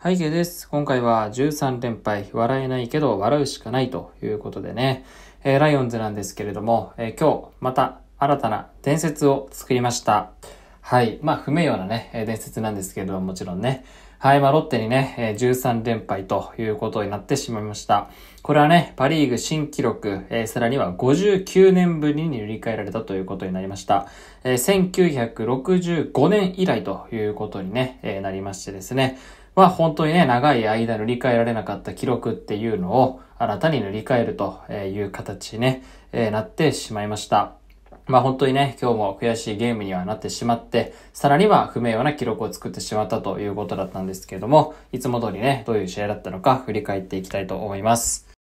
はい、です。今回は13連敗、笑えないけど笑うしかないということでね、えー、ライオンズなんですけれども、えー、今日また新たな伝説を作りました。はい、まあ不名誉なね、伝説なんですけれども、もちろんね、はい、まあ、ロッテにね、13連敗ということになってしまいました。これはね、パリーグ新記録、えー、さらには59年ぶりに塗り替えられたということになりました。えー、1965年以来ということにね、えー、なりましてですね。まあ本当にね、長い間塗り替えられなかった記録っていうのを新たに塗り替えるという形ね、えー、なってしまいました。まあ本当にね、今日も悔しいゲームにはなってしまって、さらには不名誉な記録を作ってしまったということだったんですけれども、いつも通りね、どういう試合だったのか振り返っていきたいと思います。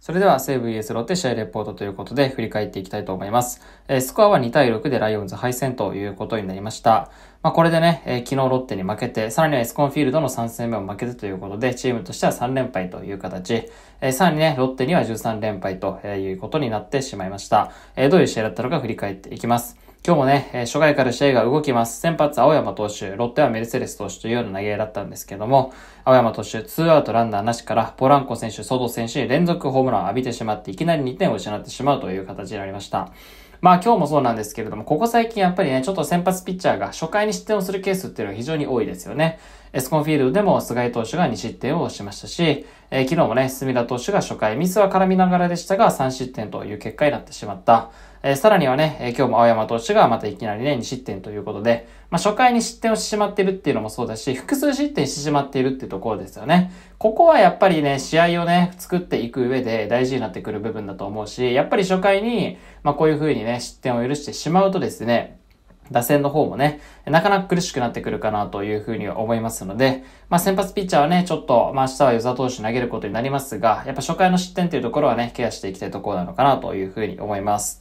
それでは西武 ES ロッテ試合レポートということで振り返っていきたいと思います。えスコアは2対6でライオンズ敗戦ということになりました。まあ、これでね、え昨日ロッテに負けて、さらにはエスコンフィールドの3戦目を負けてということで、チームとしては3連敗という形。えさらにね、ロッテには13連敗ということになってしまいました。えどういう試合だったのか振り返っていきます。今日もね、初回から試合が動きます。先発、青山投手、ロッテはメルセデス投手というような投げだったんですけども、青山投手、ツーアウトランナーなしから、ポランコ選手、ソド選手、連続ホームランを浴びてしまって、いきなり2点を失ってしまうという形になりました。まあ今日もそうなんですけれども、ここ最近やっぱりね、ちょっと先発ピッチャーが初回に失点をするケースっていうのは非常に多いですよね。エスコンフィールドでも菅井投手が2失点をしましたし、えー、昨日もね、隅田投手が初回ミスは絡みながらでしたが、3失点という結果になってしまった。えー、さらにはね、えー、今日も青山投手がまたいきなりね、2失点ということで、まあ、初回に失点をしてしまっているっていうのもそうだし、複数失点してしまっているっていうところですよね。ここはやっぱりね、試合をね、作っていく上で大事になってくる部分だと思うし、やっぱり初回に、まあ、こういう風にね、失点を許してしまうとですね、打線の方もね、なかなか苦しくなってくるかなというふうに思いますので、まあ先発ピッチャーはね、ちょっと、まあ明日は与座投手投げることになりますが、やっぱ初回の失点というところはね、ケアしていきたいところなのかなというふうに思います。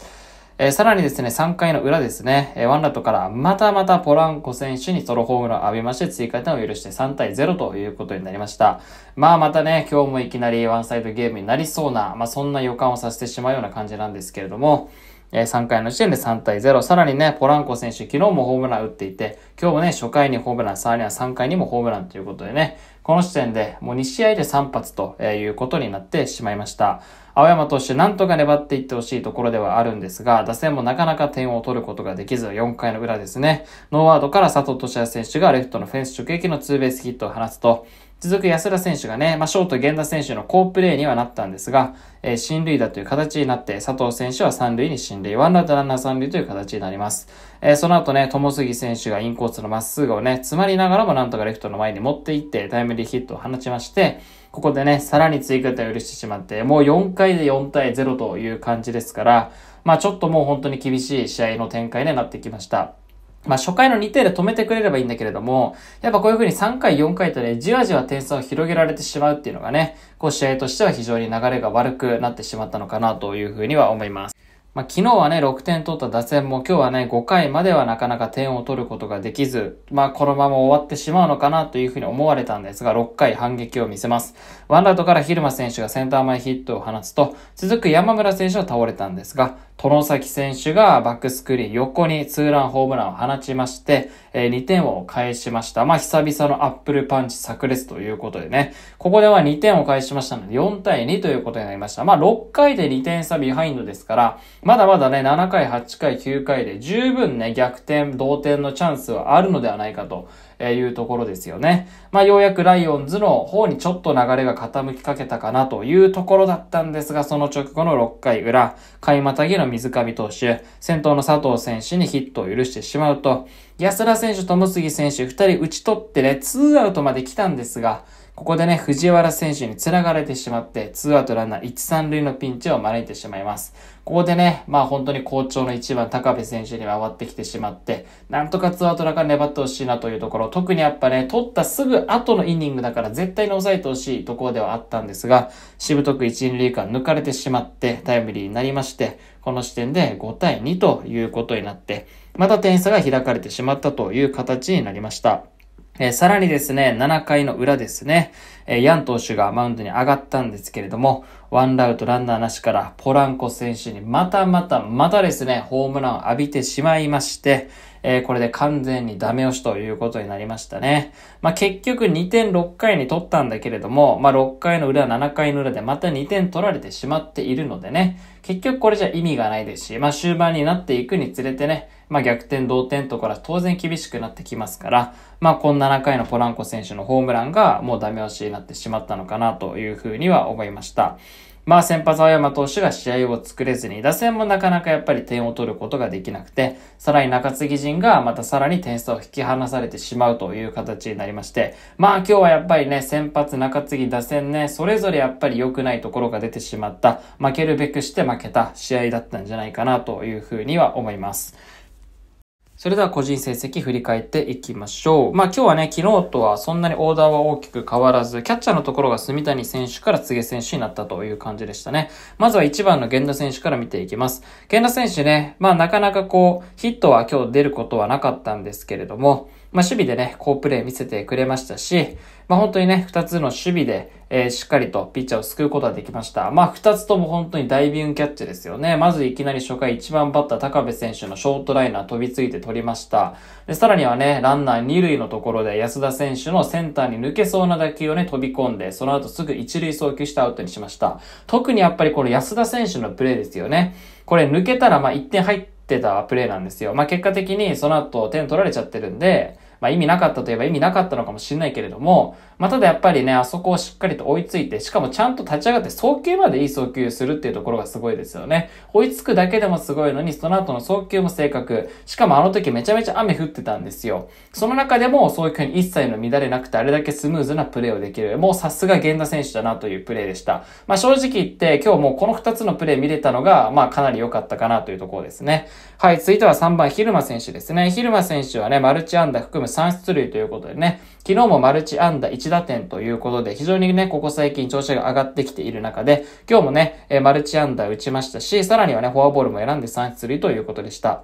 えー、さらにですね、3回の裏ですね、えー、ワンラットからまたまたポランコ選手にソロホームランを浴びまして、追加点を許して3対0ということになりました。まあまたね、今日もいきなりワンサイドゲームになりそうな、まあそんな予感をさせてしまうような感じなんですけれども、えー、3回の時点で3対0。さらにね、ポランコ選手、昨日もホームラン打っていて、今日もね、初回にホームラン、さらには3回にもホームランということでね、この時点でもう2試合で3発ということになってしまいました。青山投手、なんとか粘っていってほしいところではあるんですが、打線もなかなか点を取ることができず、4回の裏ですね、ノーワードから佐藤俊哉選手がレフトのフェンス直撃のツーベースヒットを放つと、続く安田選手がね、まあ、ショート源田選手の好プレーにはなったんですが、えー、進塁打という形になって、佐藤選手は三塁に進塁、ワンラウトランナー三塁という形になります。えー、その後ね、友杉選手がインコースのまっすぐをね、詰まりながらもなんとかレフトの前に持っていって、タイムリーヒットを放ちまして、ここでね、さらに追加点を許してしまって、もう4回で4対0という感じですから、まあちょっともう本当に厳しい試合の展開になってきました。まあ、初回の2点で止めてくれればいいんだけれども、やっぱこういう風に3回、4回とね、じわじわ点差を広げられてしまうっていうのがね、こう試合としては非常に流れが悪くなってしまったのかなという風には思います。まあ、昨日はね、6点取った打線も今日はね、5回まではなかなか点を取ることができず、まあ、このまま終わってしまうのかなというふうに思われたんですが、6回反撃を見せます。ワンラウトから昼間選手がセンター前ヒットを放つと、続く山村選手は倒れたんですが、外崎選手がバックスクリーン横にツーランホームランを放ちまして、え2点を返しました。まあ、久々のアップルパンチ炸裂ということでね、ここでは2点を返しましたので、4対2ということになりました。まあ、6回で2点差ビハインドですから、まだまだね、7回、8回、9回で十分ね、逆転、同点のチャンスはあるのではないかと。えいうところですよね。まあ、ようやくライオンズの方にちょっと流れが傾きかけたかなというところだったんですが、その直後の6回裏、買いまたぎの水上投手、先頭の佐藤選手にヒットを許してしまうと、安田選手と結木選手2人打ち取ってね、2アウトまで来たんですが、ここでね、藤原選手に繋がれてしまって、ツーアウトランナー1、3塁のピンチを招いてしまいます。ここでね、まあ本当に好調の1番高部選手に回ってきてしまって、なんとかツーアウトランナー粘ってほしいなというところ、特にやっぱね、取ったすぐ後のイニングだから絶対に抑えてほしいところではあったんですが、しぶとく1、2塁間抜かれてしまって、タイムリーになりまして、この時点で5対2ということになって、また点差が開かれてしまったという形になりました。えー、さらにですね、7回の裏ですね、えー、ヤン投手がマウンドに上がったんですけれども、ワンラウトランナーなしからポランコ選手にまたまたまたですね、ホームランを浴びてしまいまして、えー、これで完全にダメ押しということになりましたね。まあ、結局2点6回に取ったんだけれども、まあ、6回の裏、7回の裏でまた2点取られてしまっているのでね、結局これじゃ意味がないですし、まあ、終盤になっていくにつれてね、まあ、逆転同点とから当然厳しくなってきますから、まあ、この7回のポランコ選手のホームランがもうダメ押しになってしまったのかなというふうには思いました。まあ先発青山投手が試合を作れずに、打線もなかなかやっぱり点を取ることができなくて、さらに中継ぎ陣がまたさらに点差を引き離されてしまうという形になりまして、まあ今日はやっぱりね、先発中継ぎ打線ね、それぞれやっぱり良くないところが出てしまった、負けるべくして負けた試合だったんじゃないかなというふうには思います。それでは個人成績振り返っていきましょう。まあ今日はね、昨日とはそんなにオーダーは大きく変わらず、キャッチャーのところが住谷選手から告げ選手になったという感じでしたね。まずは1番の源田選手から見ていきます。源田選手ね、まあなかなかこう、ヒットは今日出ることはなかったんですけれども、まあ、守備でね、好プレー見せてくれましたし、まあ、本当にね、二つの守備で、えー、しっかりとピッチャーを救うことができました。まあ、二つとも本当にダイビングキャッチですよね。まずいきなり初回1番バッター高部選手のショートライナー飛びついて取りました。で、さらにはね、ランナー2塁のところで安田選手のセンターに抜けそうな打球をね、飛び込んで、その後すぐ一塁送球してアウトにしました。特にやっぱりこの安田選手のプレーですよね。これ抜けたらま一1点入ってたプレーなんですよ。まあ、結果的にその後点取られちゃってるんで、まあ意味なかったといえば意味なかったのかもしれないけれども、まあただやっぱりね、あそこをしっかりと追いついて、しかもちゃんと立ち上がって送球までいい送球するっていうところがすごいですよね。追いつくだけでもすごいのに、その後の送球も正確。しかもあの時めちゃめちゃ雨降ってたんですよ。その中でもそういう風に一切の乱れなくてあれだけスムーズなプレーをできる。もうさすが源田選手だなというプレーでした。まあ正直言って今日もこの2つのプレー見れたのが、まあかなり良かったかなというところですね。はい、続いては3番、昼間選手ですね。昼間選手はね、マルチアンダ含む3出塁ということでね、昨日もマルチ安打1打点ということで、非常にね、ここ最近調子が上がってきている中で、今日もね、えマルチ安打打ちましたし、さらにはね、フォアボールも選んで3出塁ということでした。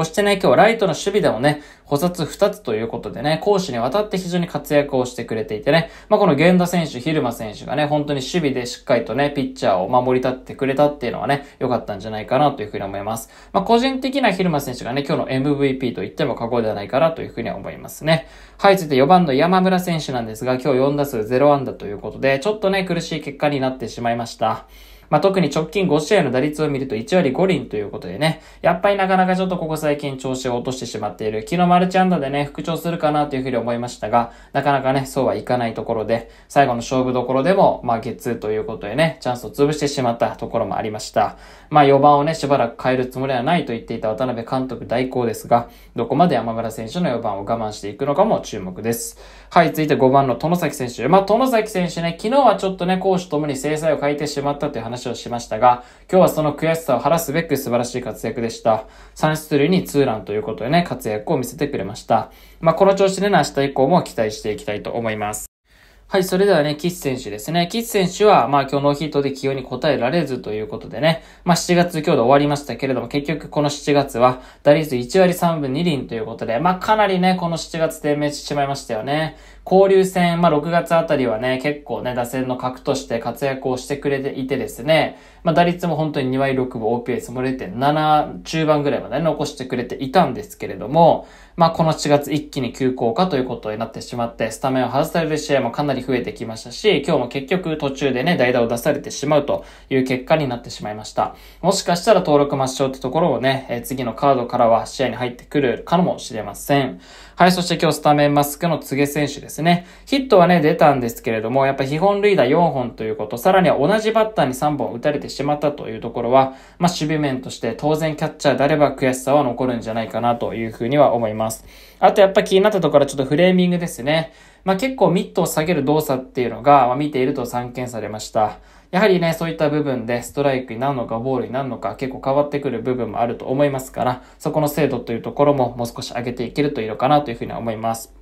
そしてね、今日はライトの守備でもね、補殺2つということでね、攻守にわたって非常に活躍をしてくれていてね、まあ、この源田選手、昼間選手がね、本当に守備でしっかりとね、ピッチャーを守り立ってくれたっていうのはね、良かったんじゃないかなというふうに思います。まあ、個人的な昼間選手がね、今日の MVP と言っても過言ではないかなというふうには思いますね。はい、続いて4番の山村選手なんですが、今日4打数0安打ということで、ちょっとね、苦しい結果になってしまいました。まあ、特に直近5試合の打率を見ると1割5厘ということでね、やっぱりなかなかちょっとここ最近調子を落としてしまっている。昨日マルチアンダでね、復調するかなというふうに思いましたが、なかなかね、そうはいかないところで、最後の勝負どころでも、まあ、ゲッツーということでね、チャンスを潰してしまったところもありました。まあ、4番をね、しばらく変えるつもりはないと言っていた渡辺監督代行ですが、どこまで山村選手の4番を我慢していくのかも注目です。はい、続いて5番の殿崎選手。まあ、殿崎選手ね、昨日はちょっとね、攻守ともに制裁を変えてしまったという話話をしましたが、今日はその悔しさを晴らすべく素晴らしい活躍でした。3出塁にツーランということでね、活躍を見せてくれました。まあ、この調子でね、明日以降も期待していきたいと思います。はい、それではね、キッ選手ですね。キッ選手は、まあ今日ノーヒートで起用に応えられずということでね、まあ7月今日で終わりましたけれども、結局この7月は打率1割3分2厘ということで、まあかなりね、この7月低迷してしまいましたよね。交流戦、まあ、6月あたりはね、結構ね、打線の核として活躍をしてくれていてですね、まあ、打率も本当に2割6分、OPS も0.7中盤ぐらいまで、ね、残してくれていたんですけれども、まあ、この4月一気に休校下ということになってしまって、スタメンを外される試合もかなり増えてきましたし、今日も結局途中でね、代打を出されてしまうという結果になってしまいました。もしかしたら登録抹消ってところをね、次のカードからは試合に入ってくるかもしれません。はい、そして今日スタメンマスクの柘げ選手ですね。ヒットはね、出たんですけれども、やっぱ基本塁打4本ということ、さらには同じバッターに3本打たれてしまったというところは、まあ、守備面として当然キャッチャーであれば悔しさは残るんじゃないかなというふうには思います。あとやっぱ気になったところはちょっとフレーミングですね。まあ、結構ミットを下げる動作っていうのが、まあ、見ていると散見されました。やはりね、そういった部分でストライクになるのかボールになるのか結構変わってくる部分もあると思いますから、そこの精度というところももう少し上げていけるといいのかなというふうには思います。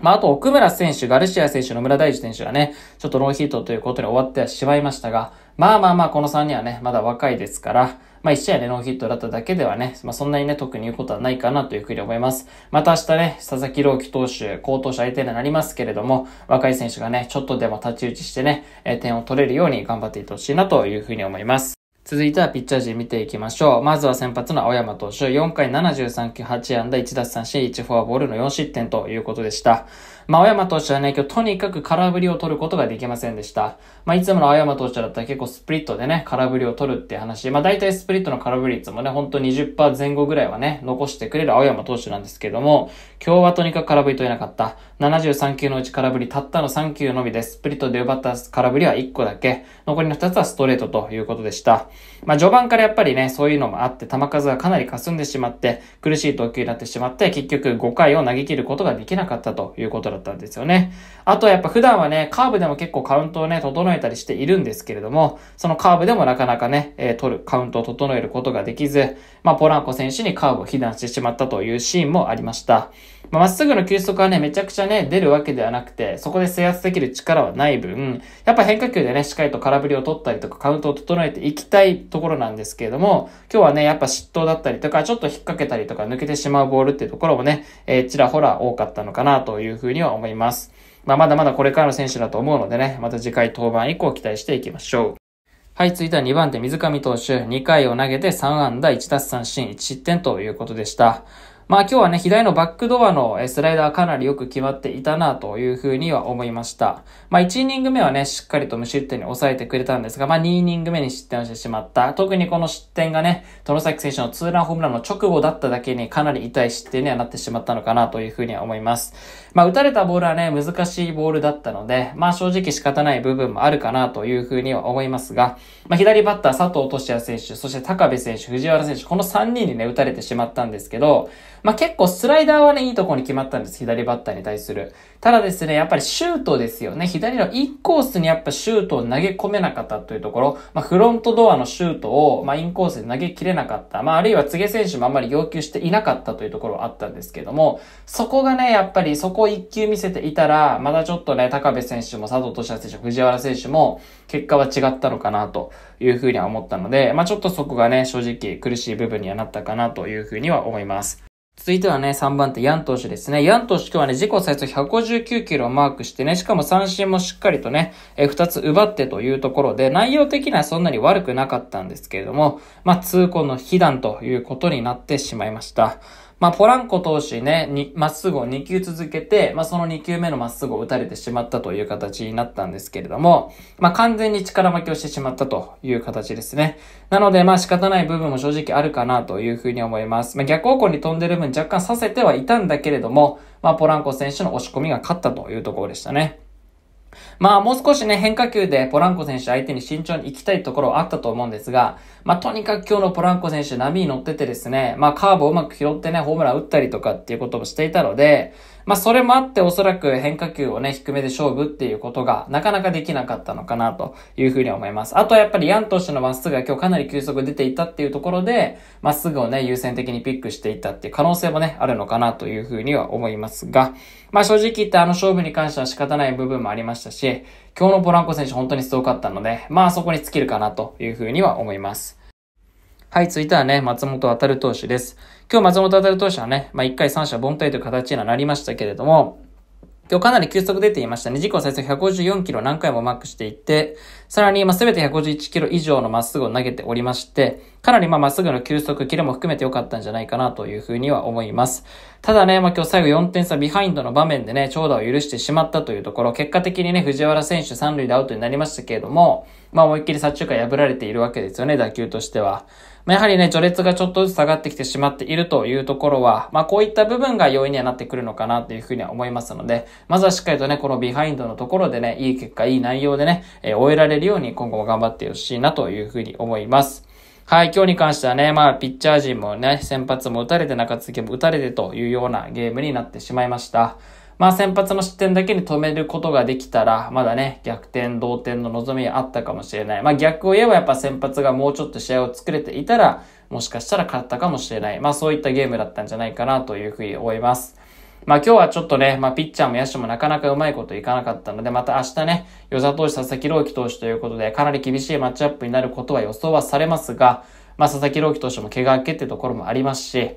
まあ、あと、奥村選手、ガルシア選手、野村大地選手はね、ちょっとノーヒートということで終わってはしまいましたが、まあまあまあ、この3人はね、まだ若いですから、まあ1試合でノーヒットだっただけではね、まあそんなにね、特に言うことはないかなというふうに思います。また明日ね、佐々木朗希投手、高投手相手になりますけれども、若い選手がね、ちょっとでも立ち打ちしてね、えー、点を取れるように頑張っていってほしいなというふうに思います。続いてはピッチャー陣見ていきましょう。まずは先発の青山投手、4回73球8安打1奪三振1フォアボールの4失点ということでした。まあ、青山投手はね、今日とにかく空振りを取ることができませんでした。まあ、いつもの青山投手だったら結構スプリットでね、空振りを取るって話。まあ、大体スプリットの空振り率もね、ほんと20%前後ぐらいはね、残してくれる青山投手なんですけども、今日はとにかく空振り取れなかった。73球のうち空振りたったの3球のみでスプリットで奪った空振りは1個だけ。残りの2つはストレートということでした。まあ、序盤からやっぱりね、そういうのもあって、球数がかなり霞んでしまって、苦しい投球になってしまって、結局5回を投げ切ることができなかったということだったんですよね。あとはやっぱ普段はね、カーブでも結構カウントをね、整えたりしているんですけれども、そのカーブでもなかなかね、えー、取る、カウントを整えることができず、まあ、ポランコ選手にカーブを非難してしまったというシーンもありました。まあ、っすぐの球速はね、めちゃくちゃね、出るわけではなくて、そこで制圧できる力はない分、やっぱ変化球でね、しっかりと空振りを取ったりとか、カウントを整えていきたいところなんですけれども、今日はね、やっぱ失投だったりとか、ちょっと引っ掛けたりとか、抜けてしまうボールっていうところもね、えー、ちらほら多かったのかなというふうには思います。まあ、まだまだこれからの選手だと思うのでね、また次回登板以降期待していきましょう。はい、続いては2番手水上投手、2回を投げて3安打1奪三振1失点ということでした。まあ今日はね、左のバックドアのスライダーかなりよく決まっていたなというふうには思いました。まあ1イニング目はね、しっかりと無失点に抑えてくれたんですが、まあ2イニング目に失点をしてしまった。特にこの失点がね、サ崎選手のツーランホームランの直後だっただけにかなり痛い失点にはなってしまったのかなというふうには思います。まあ打たれたボールはね、難しいボールだったので、まあ正直仕方ない部分もあるかなというふうには思いますが、まあ左バッター佐藤俊也選手、そして高部選手、藤原選手、この3人にね、打たれてしまったんですけど、まあ、結構スライダーはね、いいとこに決まったんです。左バッターに対する。ただですね、やっぱりシュートですよね。左のインコースにやっぱシュートを投げ込めなかったというところ、まあ、フロントドアのシュートを、まあ、インコースで投げきれなかった。まあ、あるいは柘植選手もあんまり要求していなかったというところはあったんですけども、そこがね、やっぱりそこを一球見せていたら、まだちょっとね、高部選手も佐藤俊也選手、藤原選手も、結果は違ったのかなというふうには思ったので、まあ、ちょっとそこがね、正直苦しい部分にはなったかなというふうには思います。続いてはね、3番手、ヤン投手ですね。ヤン投手今日はね、自己最速159キロをマークしてね、しかも三振もしっかりとね、え2つ奪ってというところで、内容的にはそんなに悪くなかったんですけれども、まあ、痛恨の被弾ということになってしまいました。まあ、ポランコ投手ね、に、まっすぐを2球続けて、まあ、その2球目のまっすぐを打たれてしまったという形になったんですけれども、まあ、完全に力負けをしてしまったという形ですね。なので、まあ、仕方ない部分も正直あるかなというふうに思います。まあ、逆方向に飛んでる分若干させてはいたんだけれども、まあ、ポランコ選手の押し込みが勝ったというところでしたね。まあもう少しね変化球でポランコ選手相手に慎重に行きたいところはあったと思うんですが、まあ、とにかく今日のポランコ選手、波に乗っててですね、まあ、カーブをうまく拾ってね、ホームラン打ったりとかっていうこともしていたので、まあ、それもあっておそらく変化球をね、低めで勝負っていうことがなかなかできなかったのかなというふうに思います。あとはやっぱりヤン投手のまっすぐが今日かなり急速出ていたっていうところで、まっすぐをね、優先的にピックしていったっていう可能性もね、あるのかなというふうには思いますが、まあ、正直言ってあの勝負に関しては仕方ない部分もありましたし、今日のポランコ選手本当にごかったので、まあそこに尽きるかなというふうには思います。はい、続いてはね、松本る投手です。今日松本る投手はね、まあ1回三者凡退という形にはなりましたけれども、今日かなり急速出ていましたね。自己最速154キロ何回もマークしていて、さらに今すべて151キロ以上のまっすぐを投げておりまして、かなりまあまっすぐの球速、キレも含めて良かったんじゃないかなというふうには思います。ただね、まあ今日最後4点差ビハインドの場面でね、長打を許してしまったというところ、結果的にね、藤原選手3塁でアウトになりましたけれども、まあ思いっきり左中間破られているわけですよね、打球としては。まあ、やはりね、序列がちょっとずつ下がってきてしまっているというところは、まあ、こういった部分が要因にはなってくるのかなというふうには思いますので、まずはしっかりとね、このビハインドのところでね、いい結果、いい内容でね、えー、終えられるように今後も頑張ってほしいなというふうに思います。はい、今日に関してはね、まあ、ピッチャー陣もね、先発も打たれて中継ぎも打たれてというようなゲームになってしまいました。まあ、先発の失点だけに止めることができたら、まだね、逆転、同点の望みあったかもしれない。まあ、逆を言えばやっぱ先発がもうちょっと試合を作れていたら、もしかしたら勝ったかもしれない。まあ、そういったゲームだったんじゃないかなというふうに思います。まあ今日はちょっとね、まあピッチャーも野手もなかなかうまいこといかなかったので、また明日ね、与座投手、佐々木朗希投手ということで、かなり厳しいマッチアップになることは予想はされますが、まあ佐々木朗希投手も怪我明けってところもありますし、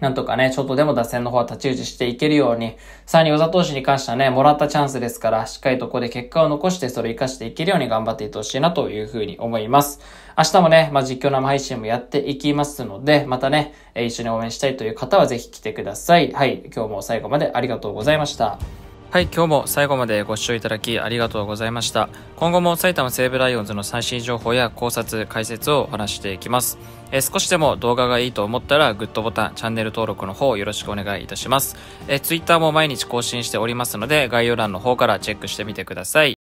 なんとかね、ちょっとでも打線の方は太刀打ちしていけるように、さらに与投手に関してはね、もらったチャンスですから、しっかりとここで結果を残してそれを活かしていけるように頑張っていってほしいなというふうに思います。明日もね、まあ、実況生配信もやっていきますので、またね、一緒に応援したいという方はぜひ来てください。はい、今日も最後までありがとうございました。はい、今日も最後までご視聴いただきありがとうございました。今後も埼玉西武ライオンズの最新情報や考察、解説をお話していきます。え少しでも動画がいいと思ったらグッドボタン、チャンネル登録の方よろしくお願いいたします。え Twitter も毎日更新しておりますので概要欄の方からチェックしてみてください。